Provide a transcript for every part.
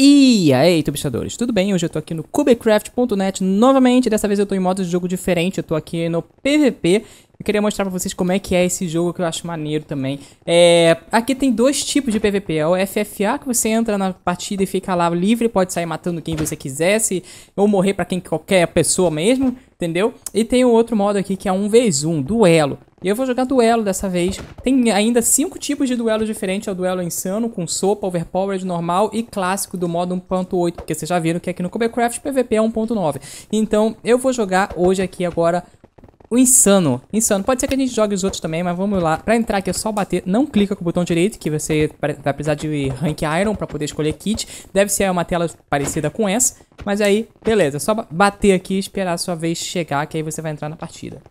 E aí, tubistadores, tudo bem? Hoje eu tô aqui no cubecraft.net novamente, dessa vez eu tô em modo de jogo diferente, eu tô aqui no PVP. Eu queria mostrar pra vocês como é que é esse jogo, que eu acho maneiro também. É, aqui tem dois tipos de PVP, é o FFA, que você entra na partida e fica lá livre, pode sair matando quem você quisesse, ou morrer pra quem qualquer pessoa mesmo, entendeu? E tem o outro modo aqui, que é um vez um, duelo. E eu vou jogar duelo dessa vez. Tem ainda cinco tipos de duelo diferentes. É o duelo insano, com sopa, overpowered, normal e clássico do modo 1.8. Porque vocês já viram que aqui no Cobecraft PVP é 1.9. Então eu vou jogar hoje aqui agora o insano. Insano. Pode ser que a gente jogue os outros também, mas vamos lá. Pra entrar aqui é só bater. Não clica com o botão direito, que você vai precisar de Rank Iron pra poder escolher kit. Deve ser uma tela parecida com essa. Mas aí, beleza. É só bater aqui e esperar a sua vez chegar, que aí você vai entrar na partida.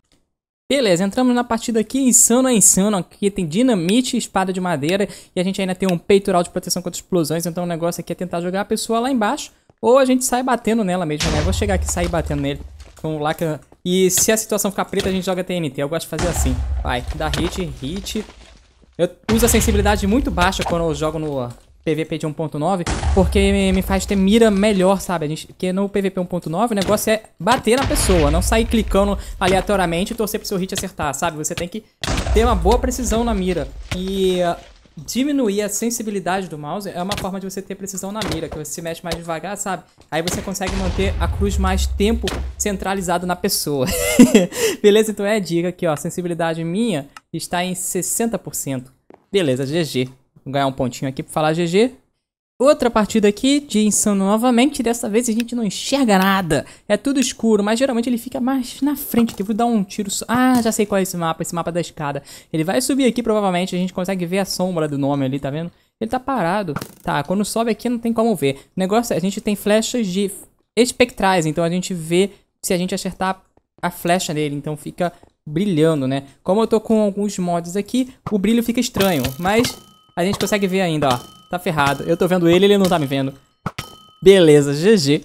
Beleza, entramos na partida aqui, insano é insano, aqui tem dinamite, espada de madeira e a gente ainda tem um peitoral de proteção contra explosões, então o negócio aqui é tentar jogar a pessoa lá embaixo ou a gente sai batendo nela mesmo, né? Vou chegar aqui e sair batendo nele com laca e se a situação ficar preta a gente joga TNT, eu gosto de fazer assim, vai, dá hit, hit, eu uso a sensibilidade muito baixa quando eu jogo no, PVP de 1.9, porque me faz ter mira melhor, sabe? A gente, porque no PVP 1.9 o negócio é bater na pessoa, não sair clicando aleatoriamente e torcer pro seu hit acertar, sabe? Você tem que ter uma boa precisão na mira. E ah, diminuir a sensibilidade do mouse é uma forma de você ter precisão na mira, que você se mexe mais devagar, sabe? Aí você consegue manter a cruz mais tempo centralizada na pessoa. Beleza? Então é a dica aqui, ó. A sensibilidade minha está em 60%. Beleza, GG. Vou ganhar um pontinho aqui pra falar GG. Outra partida aqui de insano novamente. Dessa vez a gente não enxerga nada. É tudo escuro, mas geralmente ele fica mais na frente aqui. Vou dar um tiro. só. ah, já sei qual é esse mapa, esse mapa da escada. Ele vai subir aqui, provavelmente. A gente consegue ver a sombra do nome ali, tá vendo? Ele tá parado. Tá, quando sobe aqui não tem como ver. O negócio é, a gente tem flechas de espectrais. Então a gente vê se a gente acertar a flecha nele. Então fica brilhando, né? Como eu tô com alguns mods aqui, o brilho fica estranho. Mas a gente consegue ver ainda, ó. Tá ferrado. Eu tô vendo ele, ele não tá me vendo. Beleza, GG.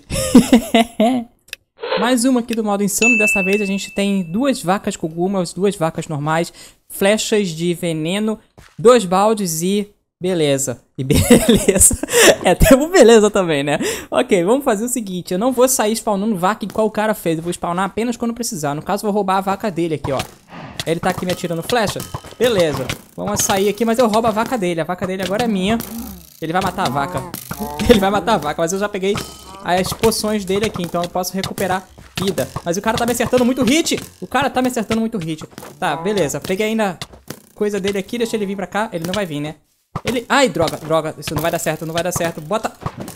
Mais uma aqui do modo insano. Dessa vez a gente tem duas vacas cogumas, duas vacas normais, flechas de veneno, dois baldes e... Beleza. E beleza. É tempo beleza também, né? Ok, vamos fazer o seguinte. Eu não vou sair spawnando vaca igual o cara fez. Eu vou spawnar apenas quando precisar. No caso, vou roubar a vaca dele aqui, ó. Ele tá aqui me atirando flecha. Beleza. Vamos sair aqui, mas eu roubo a vaca dele. A vaca dele agora é minha. Ele vai matar a vaca. Ele vai matar a vaca, mas eu já peguei as poções dele aqui, então eu posso recuperar vida. Mas o cara tá me acertando muito hit! O cara tá me acertando muito hit. Tá, beleza. Peguei ainda coisa dele aqui, deixa ele vir pra cá. Ele não vai vir, né? Ele... Ai, droga, droga. Isso não vai dar certo, não vai dar certo. Bota...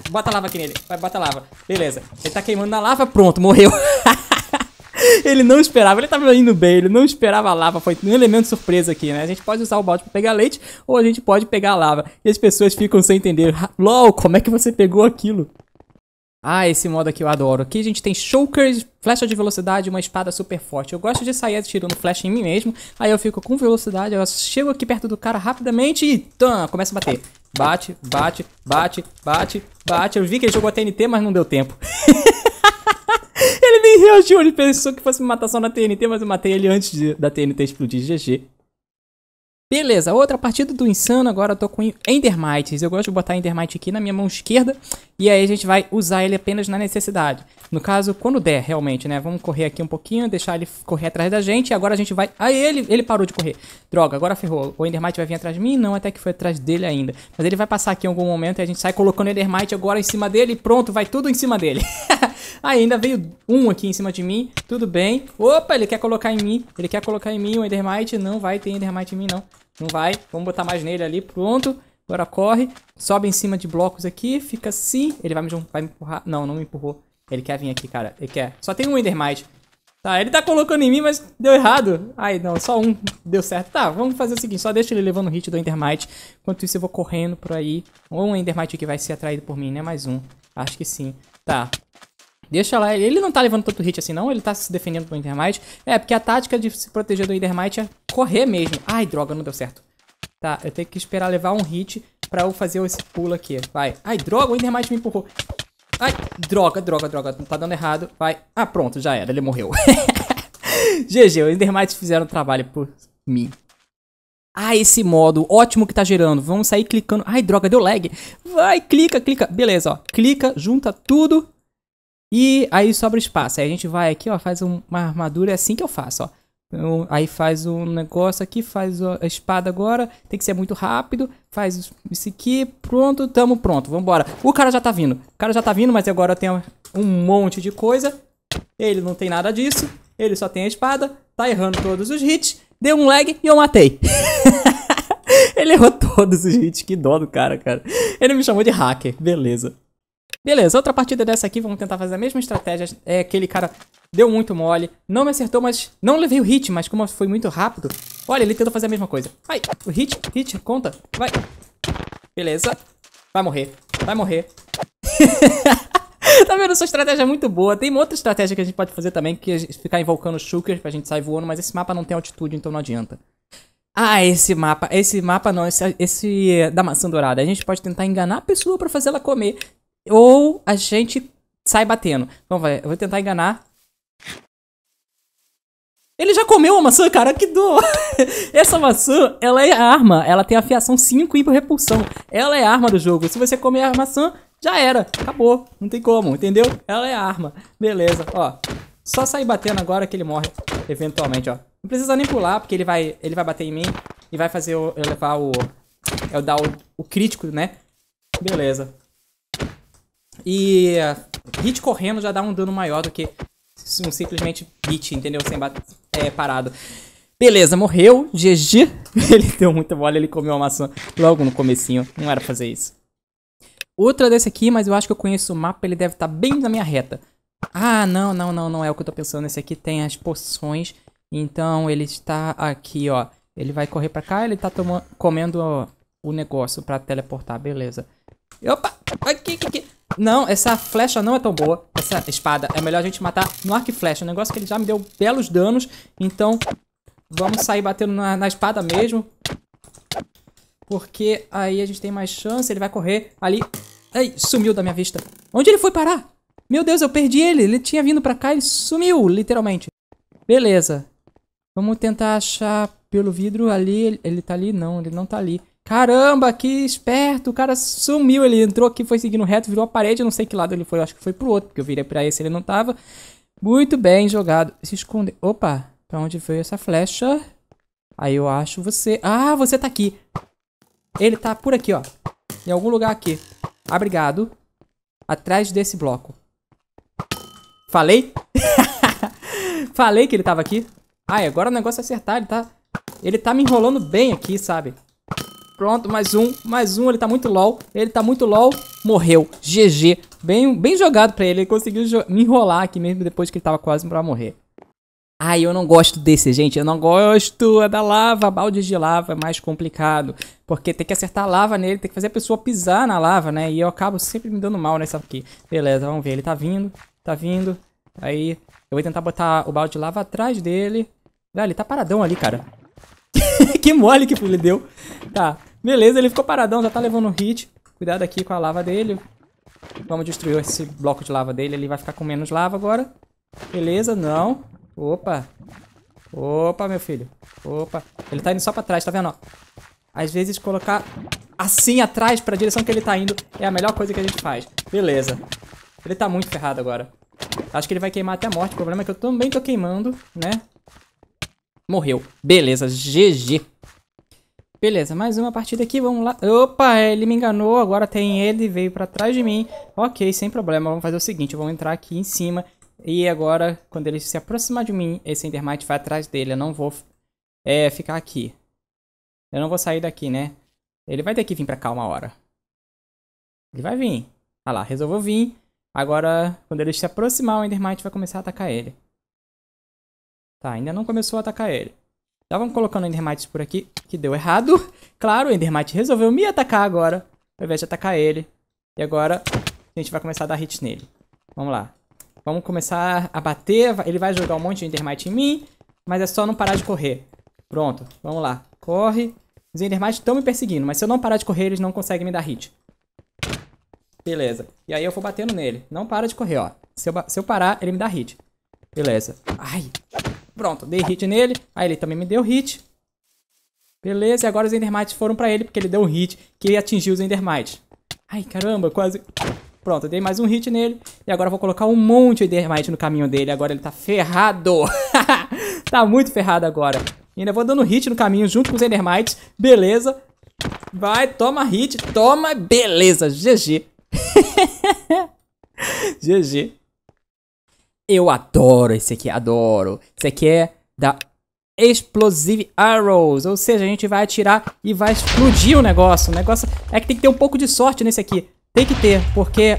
Bota lava aqui nele. Vai, bota lava. Beleza. Ele tá queimando na lava. Pronto, morreu. ele não esperava, ele tava indo bem, ele não esperava a lava, foi um elemento surpresa aqui, né? A gente pode usar o balde para pegar leite ou a gente pode pegar a lava. E as pessoas ficam sem entender. LOL, como é que você pegou aquilo? Ah, esse modo aqui eu adoro. Aqui a gente tem shokers, flecha de velocidade e uma espada super forte. Eu gosto de sair atirando flecha em mim mesmo, aí eu fico com velocidade, eu chego aqui perto do cara rapidamente e tam, começa a bater. Bate, bate, bate, bate, bate. Eu vi que ele jogou a TNT, mas não deu tempo. ele nem reagiu, ele pensou que fosse me matar só na TNT, mas eu matei ele antes de, da TNT explodir GG. Beleza, outra partida do Insano, agora eu tô com Endermites. Eu gosto de botar Endermite aqui na minha mão esquerda, e aí a gente vai usar ele apenas na necessidade. No caso, quando der, realmente, né? Vamos correr aqui um pouquinho, deixar ele correr atrás da gente, e agora a gente vai... Aí ah, ele, ele parou de correr. Droga, agora ferrou. O Endermite vai vir atrás de mim? Não, até que foi atrás dele ainda. Mas ele vai passar aqui em algum momento, e a gente sai colocando o Endermite agora em cima dele, e pronto, vai tudo em cima dele. ainda veio um aqui em cima de mim, tudo bem. Opa, ele quer colocar em mim, ele quer colocar em mim o Endermite. Não vai ter Endermite em mim, não. Não vai. Vamos botar mais nele ali. Pronto. Agora corre. Sobe em cima de blocos aqui. Fica assim. Ele vai me, vai me empurrar. Não, não me empurrou. Ele quer vir aqui, cara. Ele quer. Só tem um Endermite. Tá, ele tá colocando em mim, mas deu errado. Ai, não, só um deu certo. Tá, vamos fazer o seguinte, só deixa ele levando o hit do Endermite. Enquanto isso eu vou correndo por aí. Ou um Endermite que vai ser atraído por mim, né? Mais um. Acho que sim. Tá, Deixa lá, ele não tá levando tanto hit assim não, ele tá se defendendo do Endermite. É, porque a tática de se proteger do Endermite é correr mesmo. Ai, droga, não deu certo. Tá, eu tenho que esperar levar um hit pra eu fazer esse pulo aqui. Vai. Ai, droga, o Endermite me empurrou. Ai, droga, droga, droga, tá dando errado. Vai. Ah, pronto, já era, ele morreu. GG, o Endermite fizeram o trabalho por mim. Ah, esse modo, ótimo que tá gerando. Vamos sair clicando. Ai, droga, deu lag. Vai, clica, clica. Beleza, ó. Clica, junta tudo e aí sobra espaço. Aí a gente vai aqui, ó, faz uma armadura, é assim que eu faço, ó. Então, aí faz um negócio aqui, faz a espada agora, tem que ser muito rápido, faz isso aqui, pronto, tamo pronto, vambora. O cara já tá vindo, o cara já tá vindo, mas agora tem um monte de coisa. Ele não tem nada disso, ele só tem a espada, tá errando todos os hits, deu um lag e eu matei. ele errou todos os hits, que dó do cara, cara. Ele me chamou de hacker, beleza. Beleza, outra partida dessa aqui, vamos tentar fazer a mesma estratégia. É, aquele cara deu muito mole, não me acertou, mas não levei o hit, mas como foi muito rápido... Olha, ele tentou fazer a mesma coisa. Vai, o hit, hit, conta, vai. Beleza, vai morrer, vai morrer. tá vendo? Sua estratégia é muito boa. Tem uma outra estratégia que a gente pode fazer também, que é ficar invocando shulkers pra gente sair voando, mas esse mapa não tem altitude, então não adianta. Ah, esse mapa, esse mapa não, esse, esse da maçã dourada. A gente pode tentar enganar a pessoa pra fazer ela comer ou a gente sai batendo. Então, Vamos ver, eu vou tentar enganar. Ele já comeu a maçã, cara, que dor! Essa maçã, ela é arma, ela tem afiação 5 e repulsão. Ela é arma do jogo. Se você comer a maçã, já era, acabou, não tem como, entendeu? Ela é arma. Beleza, ó. Só sair batendo agora que ele morre, eventualmente, ó. Não precisa nem pular, porque ele vai, ele vai bater em mim e vai fazer eu, eu levar o... Eu é dar o, o crítico, né? Beleza. E hit correndo já dá um dano maior do que um simplesmente hit, entendeu? Sem é, parado. Beleza, morreu. GG. Ele deu muita bola, ele comeu a maçã logo no comecinho. Não era fazer isso. Outra desse aqui, mas eu acho que eu conheço o mapa, ele deve estar tá bem na minha reta. Ah, não, não, não, não é o que eu tô pensando. Esse aqui tem as poções. Então ele está aqui, ó. Ele vai correr pra cá, ele tá tomando, comendo ó, o negócio pra teleportar, beleza. Opa! Aqui, aqui, aqui. Não, essa flecha não é tão boa. Essa espada. É melhor a gente matar no arco e flecha. É um negócio que ele já me deu belos danos. Então, vamos sair batendo na, na espada mesmo. Porque aí a gente tem mais chance. Ele vai correr ali. Ei, sumiu da minha vista. Onde ele foi parar? Meu Deus, eu perdi ele. Ele tinha vindo pra cá e sumiu, literalmente. Beleza. Vamos tentar achar pelo vidro ali. Ele, ele tá ali? Não, ele não tá ali. Caramba, que esperto, o cara sumiu, ele entrou aqui, foi seguindo reto, virou a parede, eu não sei que lado ele foi, acho que foi pro outro, porque eu virei pra esse, ele não tava. Muito bem jogado. Se esconde. Opa, pra onde foi essa flecha? Aí eu acho você... Ah, você tá aqui. Ele tá por aqui, ó. Em algum lugar aqui. Abrigado. Atrás desse bloco. Falei? Falei que ele tava aqui. Ai, agora o negócio é acertar, ele tá... Ele tá me enrolando bem aqui, sabe? Pronto, mais um, mais um, ele tá muito LOL, ele tá muito LOL, morreu, GG, bem, bem jogado pra ele, ele conseguiu me enrolar aqui mesmo depois que ele tava quase pra morrer. Ai, eu não gosto desse, gente, eu não gosto, é da lava, balde de lava é mais complicado, porque tem que acertar a lava nele, tem que fazer a pessoa pisar na lava, né, e eu acabo sempre me dando mal nessa aqui. Beleza, vamos ver, ele tá vindo, tá vindo, aí eu vou tentar botar o balde de lava atrás dele, velho ele tá paradão ali, cara. que mole que ele deu. Tá, beleza, ele ficou paradão, já tá levando um hit. Cuidado aqui com a lava dele. Vamos destruir esse bloco de lava dele. Ele vai ficar com menos lava agora. Beleza, não. Opa. Opa, meu filho. Opa. Ele tá indo só pra trás, tá vendo? Às vezes colocar assim atrás pra direção que ele tá indo é a melhor coisa que a gente faz. Beleza. Ele tá muito ferrado agora. Acho que ele vai queimar até a morte. O problema é que eu também tô queimando, né? Morreu. Beleza, GG. Beleza, mais uma partida aqui, vamos lá. Opa, ele me enganou, agora tem ele, veio pra trás de mim. Ok, sem problema, vamos fazer o seguinte, vamos entrar aqui em cima. E agora, quando ele se aproximar de mim, esse Endermite vai atrás dele, eu não vou é, ficar aqui. Eu não vou sair daqui, né? Ele vai ter que vir pra cá uma hora. Ele vai vir. Ah lá, resolveu vir. Agora, quando ele se aproximar, o Endermite vai começar a atacar ele. Tá, ainda não começou a atacar ele. Tá, vamos colocando endermites por aqui, que deu errado. Claro, o endermite resolveu me atacar agora, ao invés de atacar ele. E agora a gente vai começar a dar hit nele. Vamos lá. Vamos começar a bater, ele vai jogar um monte de endermite em mim, mas é só não parar de correr. Pronto, vamos lá. Corre. Os endermites estão me perseguindo, mas se eu não parar de correr, eles não conseguem me dar hit. Beleza. E aí eu vou batendo nele. Não para de correr, ó. Se eu, se eu parar, ele me dá hit. Beleza. Ai, Pronto, dei hit nele. Aí ele também me deu hit. Beleza, e agora os Endermites foram pra ele, porque ele deu um hit que atingiu os Endermites. Ai, caramba, quase... Pronto, dei mais um hit nele. E agora vou colocar um monte de Endermite no caminho dele. Agora ele tá ferrado. tá muito ferrado agora. E ainda vou dando hit no caminho junto com os Endermites. Beleza. Vai, toma hit, toma. Beleza, GG. GG. Eu adoro esse aqui, adoro. Esse aqui é da Explosive Arrows, ou seja, a gente vai atirar e vai explodir o negócio. O negócio é que tem que ter um pouco de sorte nesse aqui. Tem que ter, porque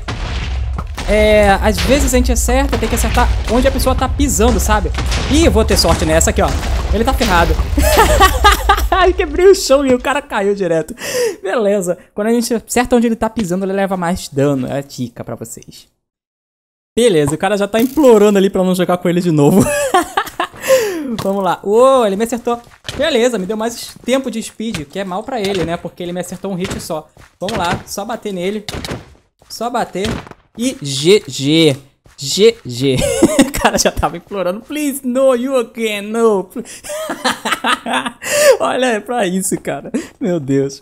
é, às vezes a gente acerta, tem que acertar onde a pessoa tá pisando, sabe? Ih, vou ter sorte nessa aqui, ó. Ele tá ferrado. Ai, quebrei o chão e o cara caiu direto. Beleza. Quando a gente acerta onde ele tá pisando, ele leva mais dano. É a dica pra vocês. Beleza, o cara já tá implorando ali pra não jogar com ele de novo. Vamos lá. Uou, ele me acertou. Beleza, me deu mais tempo de speed, que é mal pra ele, né? Porque ele me acertou um hit só. Vamos lá, só bater nele. Só bater. E GG. GG. o cara já tava implorando. Please, no, you again, no. Olha, é pra isso, cara. Meu Deus.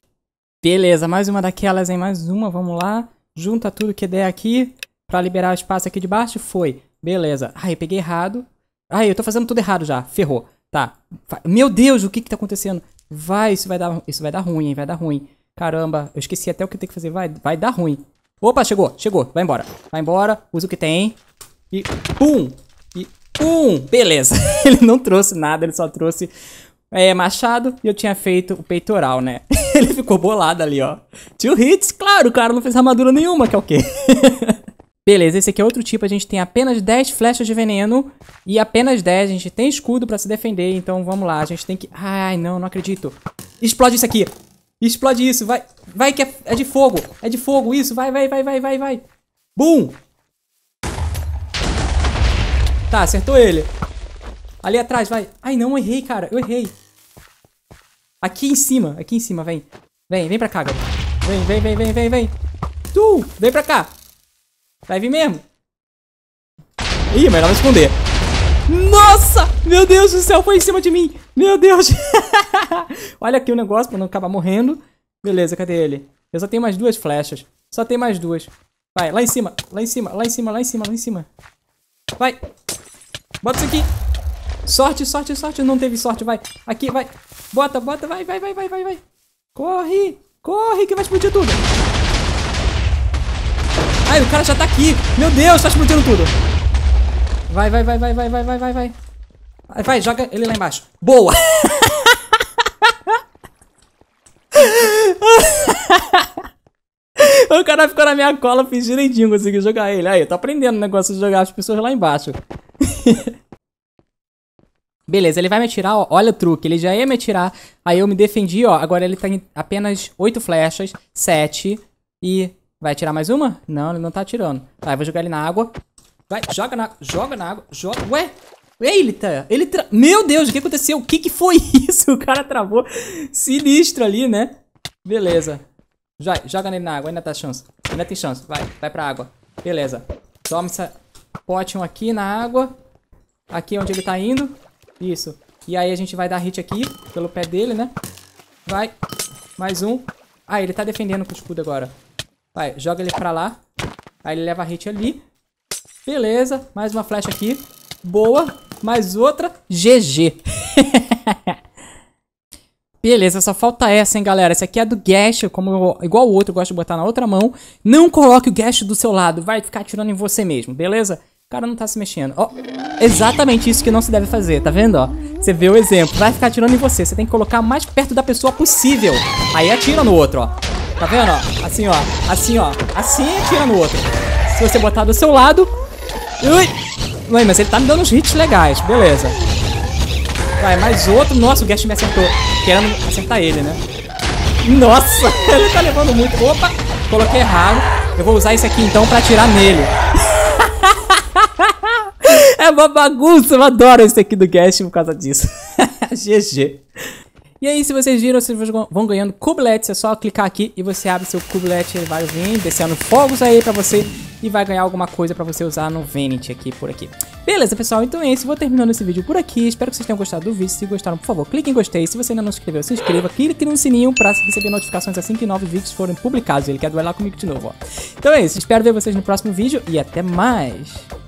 Beleza, mais uma daquelas, hein? Mais uma, vamos lá. Junta tudo que der aqui para liberar espaço aqui de baixo? Foi. Beleza. aí eu peguei errado. aí eu tô fazendo tudo errado já. Ferrou. Tá. Meu Deus, o que que tá acontecendo? Vai, isso vai dar, isso vai dar ruim, hein? Vai dar ruim. Caramba, eu esqueci até o que tem que fazer. Vai, vai dar ruim. Opa, chegou, chegou. Vai embora. Vai embora, usa o que tem. E pum! E pum! Beleza. ele não trouxe nada, ele só trouxe é, machado e eu tinha feito o peitoral, né? ele ficou bolado ali, ó. Two hits, claro, o cara não fez armadura nenhuma, que é o quê? Beleza, esse aqui é outro tipo, a gente tem apenas 10 flechas de veneno e apenas 10, a gente tem escudo pra se defender, então vamos lá, a gente tem que... Ai, não, não acredito. Explode isso aqui, explode isso, vai, vai que é, é de fogo, é de fogo, isso, vai, vai, vai, vai, vai, vai. Bum! Tá, acertou ele. Ali atrás, vai. Ai, não, eu errei, cara, eu errei. Aqui em cima, aqui em cima, vem. Vem, vem pra cá, galera. Vem, vem, vem, vem, vem, vem. Tu, vem pra cá. Vai vir mesmo. Ih, melhor me esconder. Nossa! Meu Deus do céu, foi em cima de mim. Meu Deus. Olha aqui o negócio pra não acabar morrendo. Beleza, cadê ele? Eu só tenho mais duas flechas. Só tem mais duas. Vai, lá em cima, lá em cima, lá em cima, lá em cima, lá em cima. Vai. Bota isso aqui. Sorte, sorte, sorte. Não teve sorte, vai. Aqui, vai. Bota, bota, vai, vai, vai, vai, vai. Corre. Corre que vai explodir tudo. Ai, o cara já tá aqui. Meu Deus, tá explodindo tudo. Vai, vai, vai, vai, vai, vai, vai, vai, vai. Vai, vai, joga ele lá embaixo. Boa! o cara ficou na minha cola, fingindo, e não consegui jogar ele. Aí, eu tô aprendendo o negócio de jogar as pessoas lá embaixo. Beleza, ele vai me atirar, ó, olha o truque, ele já ia me atirar, aí eu me defendi, ó, agora ele tá em apenas 8 flechas, 7 e Vai tirar mais uma? Não, ele não tá atirando. Vai, vou jogar ele na água. Vai, joga na, joga na água. Joga. Ué? ué ele tá. Ele tra... Meu Deus, o que aconteceu? O que, que foi isso? O cara travou sinistro ali, né? Beleza. joga nele na água. Ainda tá chance. Ainda tem chance. Vai, vai pra água. Beleza. Toma essa potion aqui na água. Aqui é onde ele tá indo. Isso. E aí a gente vai dar hit aqui pelo pé dele, né? Vai. Mais um. Ah, ele tá defendendo com o escudo agora. Vai, joga ele pra lá. Aí ele leva a hit ali. Beleza, mais uma flecha aqui. Boa, mais outra. GG. Beleza, só falta essa, hein, galera. Essa aqui é do Gash, como eu, igual o outro, eu gosto de botar na outra mão. Não coloque o Gash do seu lado, vai ficar atirando em você mesmo, beleza? O cara não tá se mexendo. Ó, oh, exatamente isso que não se deve fazer, tá vendo, ó? Você vê o exemplo, vai ficar atirando em você. Você tem que colocar mais perto da pessoa possível. Aí atira no outro, ó. Tá vendo, ó? Assim, ó. Assim, ó. Assim e atira no outro. Se você botar do seu lado... Ui! Ué, mas ele tá me dando uns hits legais. Beleza. Vai, mais outro. Nossa, o Guest me acertou. Querendo acertar ele, né? Nossa, ele tá levando muito. Opa, coloquei errado. Eu vou usar esse aqui, então, pra atirar nele. é uma bagunça. Eu adoro esse aqui do Guest por causa disso. GG. E aí, se vocês viram, vocês vão ganhando cublets. É só clicar aqui e você abre seu cubulete. Ele vai vir descendo fogos aí pra você e vai ganhar alguma coisa pra você usar no Venet aqui, por aqui. Beleza, pessoal? Então é isso. Vou terminando esse vídeo por aqui. Espero que vocês tenham gostado do vídeo. Se gostaram, por favor, clique em gostei. Se você ainda não se inscreveu, se inscreva. Clique no sininho pra receber notificações assim que novos vídeos forem publicados. Ele quer duelar comigo de novo, ó. Então é isso. Espero ver vocês no próximo vídeo e até mais.